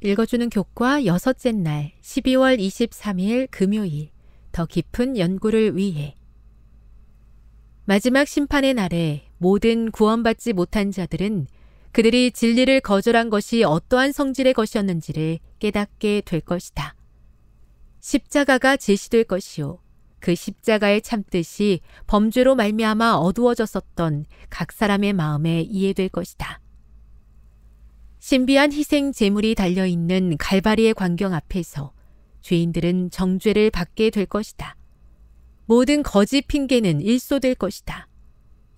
읽어주는 교과 여섯째 날 12월 23일 금요일 더 깊은 연구를 위해 마지막 심판의 날에 모든 구원받지 못한 자들은 그들이 진리를 거절한 것이 어떠한 성질의 것이었는지를 깨닫게 될 것이다. 십자가가 제시될 것이요. 그 십자가의 참뜻이 범죄로 말미암아 어두워졌었던 각 사람의 마음에 이해될 것이다. 신비한 희생 제물이 달려있는 갈바리의 광경 앞에서 죄인들은 정죄를 받게 될 것이다. 모든 거짓 핑계는 일소될 것이다.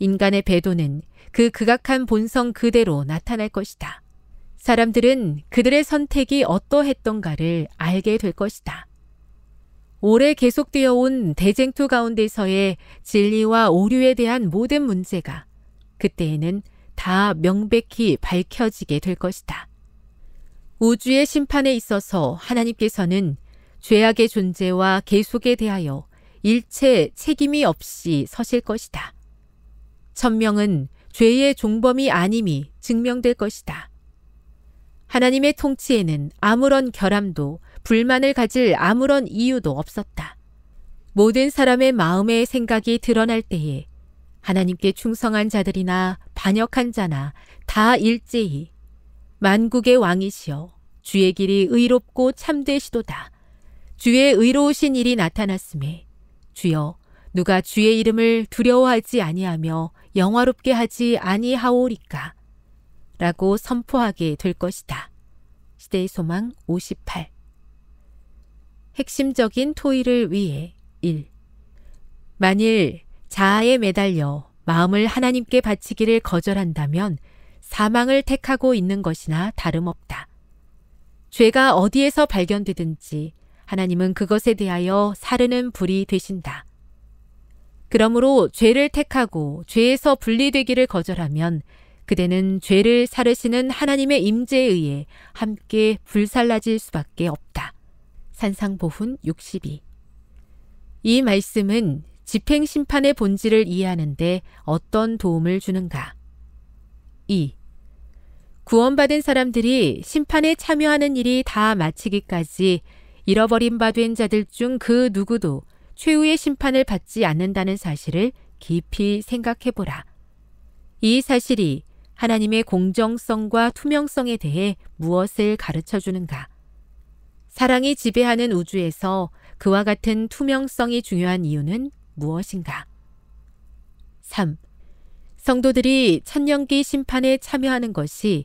인간의 배도는 그 극악한 본성 그대로 나타날 것이다. 사람들은 그들의 선택이 어떠했던가를 알게 될 것이다. 오래 계속되어 온 대쟁투 가운데서의 진리와 오류에 대한 모든 문제가 그때에는 다 명백히 밝혀지게 될 것이다. 우주의 심판에 있어서 하나님께서는 죄악의 존재와 계속에 대하여 일체 책임이 없이 서실 것이다. 천명은 죄의 종범이 아님이 증명될 것이다. 하나님의 통치에는 아무런 결함도 불만을 가질 아무런 이유도 없었다. 모든 사람의 마음의 생각이 드러날 때에 하나님께 충성한 자들이나 반역한 자나 다 일제히 만국의 왕이시여 주의 길이 의롭고 참되시도다. 주의 의로우신 일이 나타났음에 주여 누가 주의 이름을 두려워하지 아니하며 영화롭게 하지 아니하오리까 라고 선포하게 될 것이다. 시대의 소망 58 핵심적인 토의를 위해 1. 만일 자아에 매달려 마음을 하나님께 바치기를 거절한다면 사망을 택하고 있는 것이나 다름없다. 죄가 어디에서 발견되든지 하나님은 그것에 대하여 사르는 불이 되신다. 그러므로 죄를 택하고 죄에서 분리되기를 거절하면 그대는 죄를 사르시는 하나님의 임재에 의해 함께 불살라질 수밖에 없다. 산상보훈 62. 이 말씀은 집행 심판의 본질을 이해하는데 어떤 도움을 주는가? 2. 구원받은 사람들이 심판에 참여하는 일이 다 마치기까지 잃어버린 바된 자들 중 그 누구도 최후의 심판을 받지 않는다는 사실을 깊이 생각해보라. 이 사실이 하나님의 공정성과 투명성에 대해 무엇을 가르쳐 주는가? 사랑이 지배하는 우주에서 그와 같은 투명성이 중요한 이유는 무엇인가? 3. 성도들이 천년기 심판에 참여하는 것이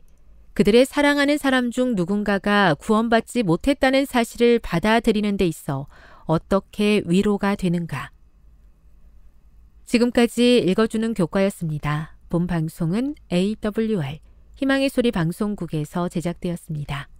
그들의 사랑하는 사람 중 누군가가 구원받지 못했다는 사실을 받아들이는 데 있어 어떻게 위로가 되는가? 지금까지 읽어주는 교과였습니다. 본 방송은 AWR 희망의 소리 방송국에서 제작되었습니다.